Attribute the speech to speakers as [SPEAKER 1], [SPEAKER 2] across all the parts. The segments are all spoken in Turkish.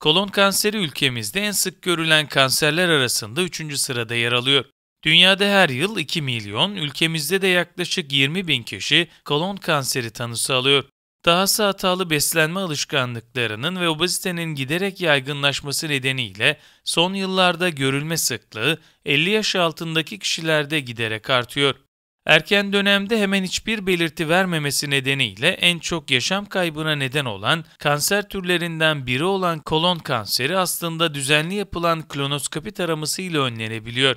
[SPEAKER 1] Kolon kanseri ülkemizde en sık görülen kanserler arasında 3. sırada yer alıyor. Dünyada her yıl 2 milyon, ülkemizde de yaklaşık 20 bin kişi kolon kanseri tanısı alıyor. Dahası hatalı beslenme alışkanlıklarının ve obezitenin giderek yaygınlaşması nedeniyle son yıllarda görülme sıklığı 50 yaş altındaki kişilerde giderek artıyor. Erken dönemde hemen hiçbir belirti vermemesi nedeniyle en çok yaşam kaybına neden olan kanser türlerinden biri olan kolon kanseri aslında düzenli yapılan klonoskopi taraması ile önlenebiliyor.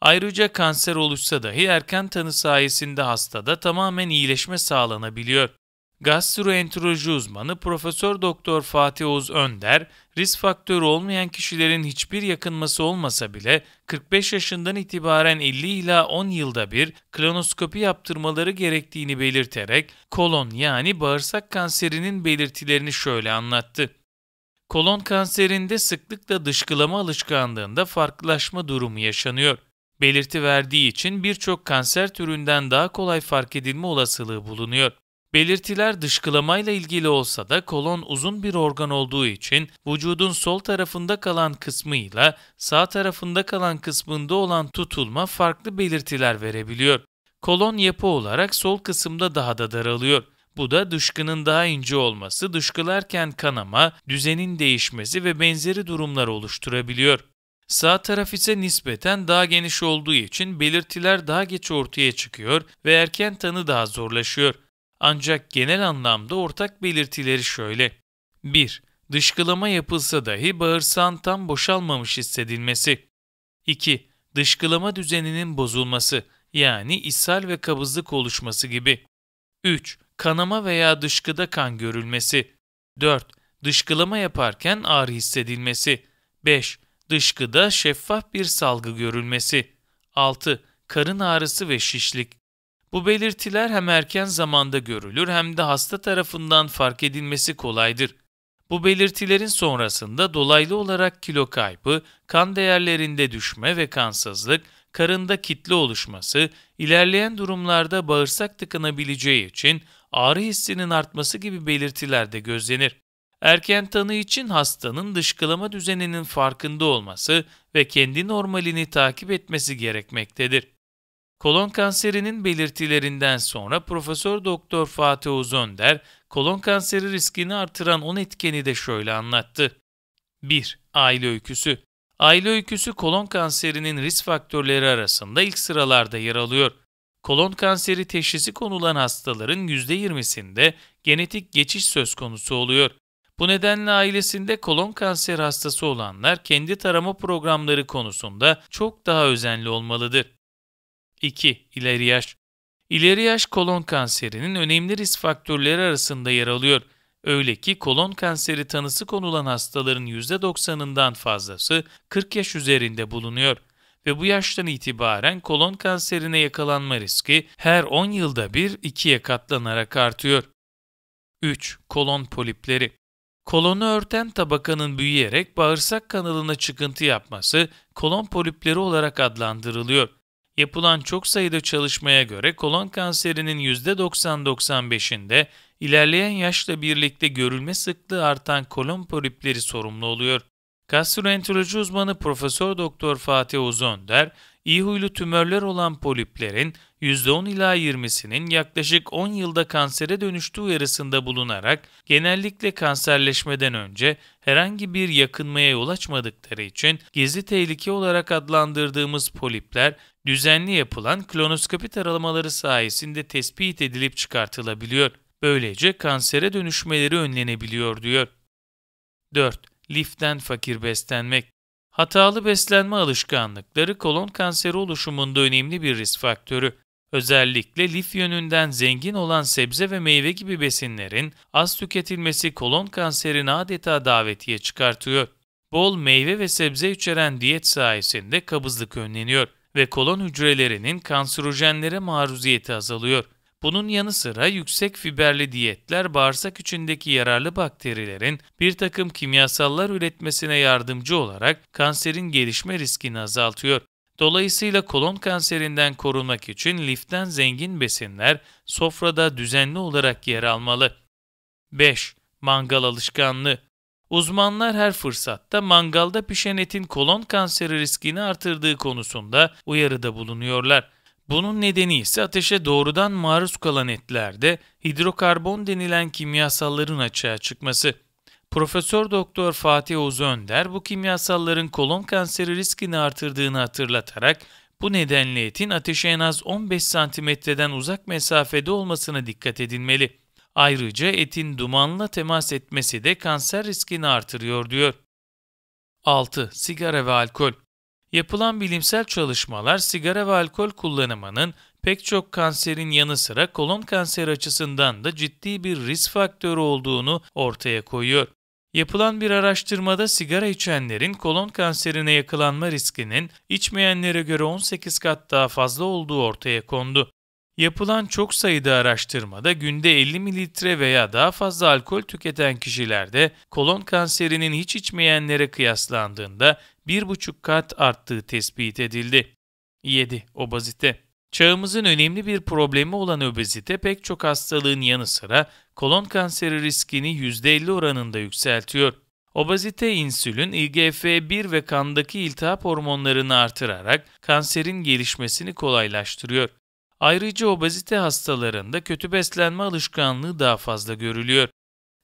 [SPEAKER 1] Ayrıca kanser oluşsa dahi erken tanı sayesinde hastada tamamen iyileşme sağlanabiliyor. Gastroenteroloji uzmanı Profesör Doktor Fatih Oğuz Önder, risk faktörü olmayan kişilerin hiçbir yakınması olmasa bile 45 yaşından itibaren 50 ila 10 yılda bir klonoskopi yaptırmaları gerektiğini belirterek kolon yani bağırsak kanserinin belirtilerini şöyle anlattı. Kolon kanserinde sıklıkla dışkılama alışkanlığında farklılaşma durumu yaşanıyor. Belirti verdiği için birçok kanser türünden daha kolay fark edilme olasılığı bulunuyor. Belirtiler dışkılamayla ilgili olsa da kolon uzun bir organ olduğu için vücudun sol tarafında kalan kısmı ile sağ tarafında kalan kısmında olan tutulma farklı belirtiler verebiliyor. Kolon yapı olarak sol kısımda daha da daralıyor. Bu da dışkının daha ince olması, dışkılarken kanama, düzenin değişmesi ve benzeri durumlar oluşturabiliyor. Sağ taraf ise nispeten daha geniş olduğu için belirtiler daha geç ortaya çıkıyor ve erken tanı daha zorlaşıyor. Ancak genel anlamda ortak belirtileri şöyle. 1. Dışkılama yapılsa dahi bağırsağın tam boşalmamış hissedilmesi. 2. Dışkılama düzeninin bozulması yani ishal ve kabızlık oluşması gibi. 3. Kanama veya dışkıda kan görülmesi. 4. Dışkılama yaparken ağrı hissedilmesi. 5. Dışkıda şeffaf bir salgı görülmesi. 6. Karın ağrısı ve şişlik. Bu belirtiler hem erken zamanda görülür hem de hasta tarafından fark edilmesi kolaydır. Bu belirtilerin sonrasında dolaylı olarak kilo kaybı, kan değerlerinde düşme ve kansızlık, karında kitle oluşması, ilerleyen durumlarda bağırsak tıkanabileceği için ağrı hissinin artması gibi belirtiler de gözlenir. Erken tanı için hastanın dışkılama düzeninin farkında olması ve kendi normalini takip etmesi gerekmektedir. Kolon kanserinin belirtilerinden sonra Profesör Doktor Fatih Uzönder kolon kanseri riskini artıran 10 etkeni de şöyle anlattı. 1. Aile öyküsü. Aile öyküsü kolon kanserinin risk faktörleri arasında ilk sıralarda yer alıyor. Kolon kanseri teşhisi konulan hastaların %20'sinde genetik geçiş söz konusu oluyor. Bu nedenle ailesinde kolon kanseri hastası olanlar kendi tarama programları konusunda çok daha özenli olmalıdır. 2. İleri yaş İleri yaş kolon kanserinin önemli risk faktörleri arasında yer alıyor. Öyle ki kolon kanseri tanısı konulan hastaların %90'ından fazlası 40 yaş üzerinde bulunuyor ve bu yaştan itibaren kolon kanserine yakalanma riski her 10 yılda bir ikiye katlanarak artıyor. 3. Kolon polipleri Kolonu örten tabakanın büyüyerek bağırsak kanalına çıkıntı yapması kolon polipleri olarak adlandırılıyor. Yapılan çok sayıda çalışmaya göre kolon kanserinin %90-95'inde ilerleyen yaşla birlikte görülme sıklığı artan kolon polipleri sorumlu oluyor. Gastroenteroloji uzmanı Profesör Doktor Fatih Uzun der, iyi huylu tümörler olan poliplerin %10 ila 20'sinin yaklaşık 10 yılda kansere dönüştüğü uyarısında bulunarak genellikle kanserleşmeden önce herhangi bir yakınmaya yol açmadıkları için gizli tehlike olarak adlandırdığımız polipler düzenli yapılan klonoskopi taralamaları sayesinde tespit edilip çıkartılabiliyor. Böylece kansere dönüşmeleri önlenebiliyor diyor. 4. Liften fakir beslenmek Hatalı beslenme alışkanlıkları kolon kanseri oluşumunda önemli bir risk faktörü. Özellikle lif yönünden zengin olan sebze ve meyve gibi besinlerin az tüketilmesi kolon kanserini adeta davetiye çıkartıyor. Bol meyve ve sebze içeren diyet sayesinde kabızlık önleniyor ve kolon hücrelerinin kanserojenlere maruziyeti azalıyor. Bunun yanı sıra yüksek fiberli diyetler bağırsak içindeki yararlı bakterilerin bir takım kimyasallar üretmesine yardımcı olarak kanserin gelişme riskini azaltıyor. Dolayısıyla kolon kanserinden korunmak için liften zengin besinler sofrada düzenli olarak yer almalı. 5. Mangal alışkanlığı Uzmanlar her fırsatta mangalda pişen etin kolon kanseri riskini artırdığı konusunda uyarıda bulunuyorlar. Bunun nedeni ise ateşe doğrudan maruz kalan etlerde hidrokarbon denilen kimyasalların açığa çıkması. Profesör Doktor Fatih Oğuz Önder bu kimyasalların kolon kanseri riskini artırdığını hatırlatarak bu nedenle etin ateşe en az 15 santimetreden uzak mesafede olmasına dikkat edilmeli. Ayrıca etin dumanla temas etmesi de kanser riskini artırıyor diyor. 6. Sigara ve alkol Yapılan bilimsel çalışmalar sigara ve alkol kullanımının pek çok kanserin yanı sıra kolon kanseri açısından da ciddi bir risk faktörü olduğunu ortaya koyuyor. Yapılan bir araştırmada sigara içenlerin kolon kanserine yakalanma riskinin içmeyenlere göre 18 kat daha fazla olduğu ortaya kondu. Yapılan çok sayıda araştırmada günde 50 mililitre veya daha fazla alkol tüketen kişilerde kolon kanserinin hiç içmeyenlere kıyaslandığında 1,5 kat arttığı tespit edildi. 7. Obazite Çağımızın önemli bir problemi olan obezite pek çok hastalığın yanı sıra kolon kanseri riskini %50 oranında yükseltiyor. Obazite insülin, IGF-1 ve kandaki iltihap hormonlarını artırarak kanserin gelişmesini kolaylaştırıyor. Ayrıca obezite hastalarında kötü beslenme alışkanlığı daha fazla görülüyor.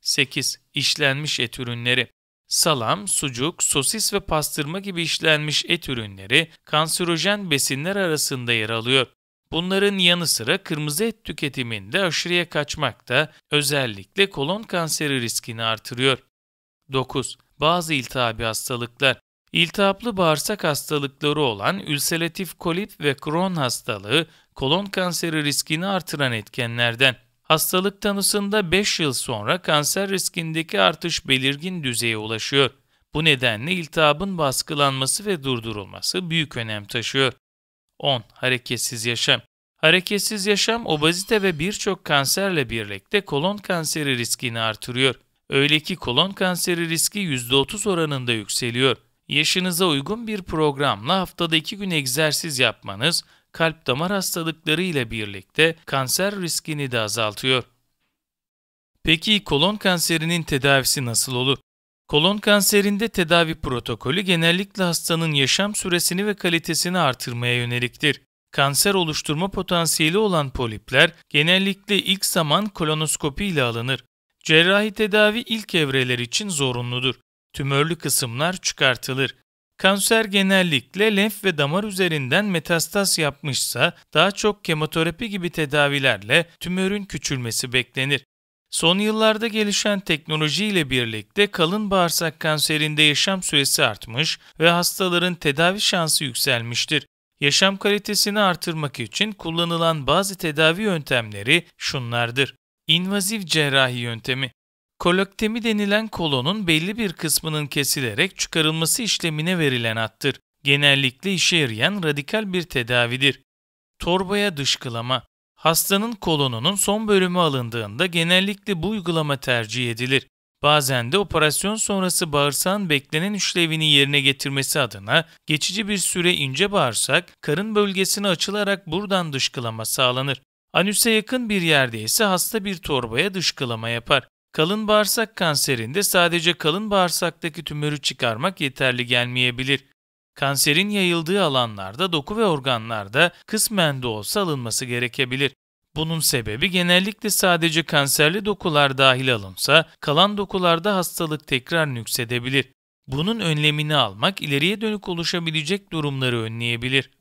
[SPEAKER 1] 8. İşlenmiş et ürünleri Salam, sucuk, sosis ve pastırma gibi işlenmiş et ürünleri kanserojen besinler arasında yer alıyor. Bunların yanı sıra kırmızı et tüketiminde aşırıya kaçmak da özellikle kolon kanseri riskini artırıyor. 9. Bazı iltihabi hastalıklar İltihaplı bağırsak hastalıkları olan ülseratif kolit ve Crohn hastalığı kolon kanseri riskini artıran etkenlerden. Hastalık tanısında 5 yıl sonra kanser riskindeki artış belirgin düzeye ulaşıyor. Bu nedenle iltihabın baskılanması ve durdurulması büyük önem taşıyor. 10. Hareketsiz yaşam Hareketsiz yaşam obezite ve birçok kanserle birlikte kolon kanseri riskini artırıyor. Öyle ki kolon kanseri riski %30 oranında yükseliyor yaşınıza uygun bir programla haftada 2 gün egzersiz yapmanız kalp damar hastalıkları ile birlikte kanser riskini de azaltıyor. Peki kolon kanserinin tedavisi nasıl olur? Kolon kanserinde tedavi protokolü genellikle hastanın yaşam süresini ve kalitesini artırmaya yöneliktir. Kanser oluşturma potansiyeli olan polipler genellikle ilk zaman kolonoskopi ile alınır. Cerrahi tedavi ilk evreler için zorunludur tümörlü kısımlar çıkartılır. Kanser genellikle lenf ve damar üzerinden metastaz yapmışsa daha çok kemoterapi gibi tedavilerle tümörün küçülmesi beklenir. Son yıllarda gelişen teknoloji ile birlikte kalın bağırsak kanserinde yaşam süresi artmış ve hastaların tedavi şansı yükselmiştir. Yaşam kalitesini artırmak için kullanılan bazı tedavi yöntemleri şunlardır. İnvazif cerrahi yöntemi Koloktemi denilen kolonun belli bir kısmının kesilerek çıkarılması işlemine verilen attır. Genellikle işe yarayan radikal bir tedavidir. Torbaya dışkılama Hastanın kolonunun son bölümü alındığında genellikle bu uygulama tercih edilir. Bazen de operasyon sonrası bağırsağın beklenen işlevini yerine getirmesi adına geçici bir süre ince bağırsak, karın bölgesine açılarak buradan dışkılama sağlanır. Anüse yakın bir yerde ise hasta bir torbaya dışkılama yapar. Kalın bağırsak kanserinde sadece kalın bağırsaktaki tümörü çıkarmak yeterli gelmeyebilir. Kanserin yayıldığı alanlarda, doku ve organlarda kısmen de olsa alınması gerekebilir. Bunun sebebi genellikle sadece kanserli dokular dahil alınsa, kalan dokularda hastalık tekrar nüksedebilir. Bunun önlemini almak ileriye dönük oluşabilecek durumları önleyebilir.